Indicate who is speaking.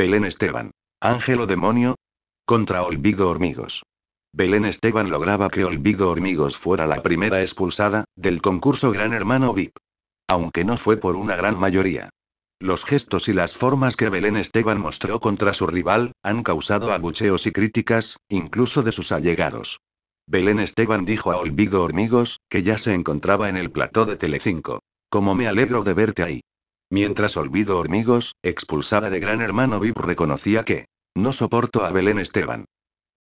Speaker 1: Belén Esteban. ¿Ángel o demonio. Contra Olvido Hormigos. Belén Esteban lograba que Olvido Hormigos fuera la primera expulsada, del concurso Gran Hermano VIP. Aunque no fue por una gran mayoría. Los gestos y las formas que Belén Esteban mostró contra su rival, han causado abucheos y críticas, incluso de sus allegados. Belén Esteban dijo a Olvido Hormigos, que ya se encontraba en el plató de Telecinco. Como me alegro de verte ahí. Mientras Olvido Hormigos, expulsada de Gran Hermano VIP reconocía que no soporto a Belén Esteban.